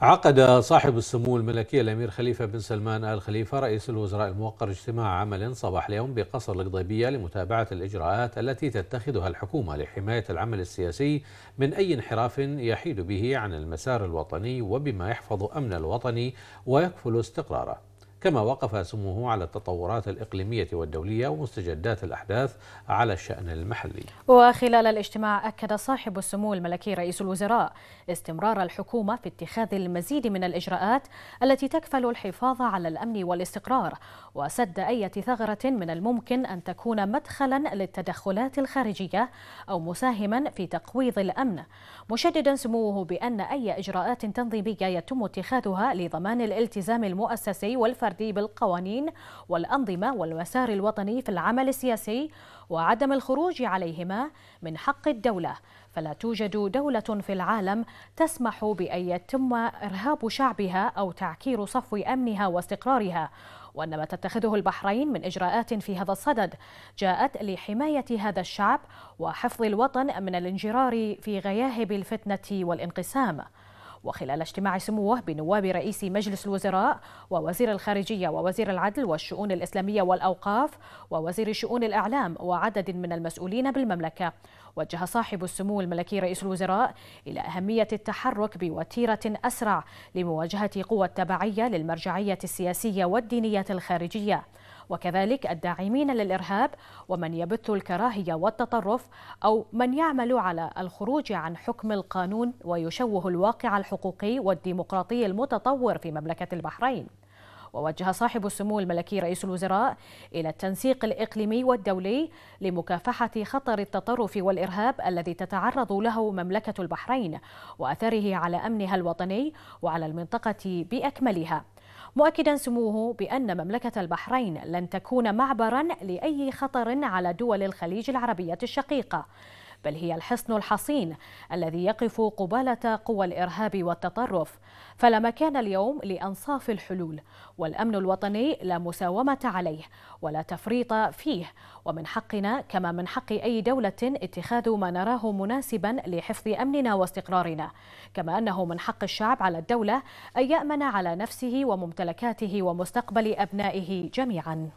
عقد صاحب السمو الملكي الامير خليفه بن سلمان ال خليفه رئيس الوزراء الموقر اجتماع عمل صباح اليوم بقصر القضيبيه لمتابعه الاجراءات التي تتخذها الحكومه لحمايه العمل السياسي من اي انحراف يحيد به عن المسار الوطني وبما يحفظ امن الوطن ويكفل استقراره كما وقف سموه على التطورات الإقليمية والدولية ومستجدات الأحداث على الشأن المحلي وخلال الاجتماع أكد صاحب السمو الملكي رئيس الوزراء استمرار الحكومة في اتخاذ المزيد من الإجراءات التي تكفل الحفاظ على الأمن والاستقرار وسد أي ثغرة من الممكن أن تكون مدخلا للتدخلات الخارجية أو مساهما في تقويض الأمن مشددا سموه بأن أي إجراءات تنظيمية يتم اتخاذها لضمان الالتزام المؤسسي والفرق الفردي بالقوانين والأنظمة والمسار الوطني في العمل السياسي وعدم الخروج عليهما من حق الدولة فلا توجد دولة في العالم تسمح بأن يتم إرهاب شعبها أو تعكير صفو أمنها واستقرارها وأن ما تتخذه البحرين من إجراءات في هذا الصدد جاءت لحماية هذا الشعب وحفظ الوطن من الانجرار في غياهب الفتنة والانقسام وخلال اجتماع سموه بنواب رئيس مجلس الوزراء ووزير الخارجية ووزير العدل والشؤون الإسلامية والأوقاف ووزير شؤون الإعلام وعدد من المسؤولين بالمملكة وجه صاحب السمو الملكي رئيس الوزراء إلى أهمية التحرك بوتيرة أسرع لمواجهة قوى التبعية للمرجعية السياسية والدينية الخارجية وكذلك الداعمين للإرهاب ومن يبث الكراهية والتطرف أو من يعمل على الخروج عن حكم القانون ويشوه الواقع الحقوقي والديمقراطي المتطور في مملكة البحرين ووجه صاحب السمو الملكي رئيس الوزراء إلى التنسيق الإقليمي والدولي لمكافحة خطر التطرف والإرهاب الذي تتعرض له مملكة البحرين وأثره على أمنها الوطني وعلى المنطقة بأكملها مؤكدا سموه بأن مملكة البحرين لن تكون معبرا لأي خطر على دول الخليج العربية الشقيقة بل هي الحصن الحصين الذي يقف قبالة قوى الإرهاب والتطرف فلا مكان اليوم لأنصاف الحلول والأمن الوطني لا مساومة عليه ولا تفريط فيه ومن حقنا كما من حق أي دولة اتخاذ ما نراه مناسبا لحفظ أمننا واستقرارنا كما أنه من حق الشعب على الدولة أن يأمن على نفسه وممتلكاته ومستقبل أبنائه جميعا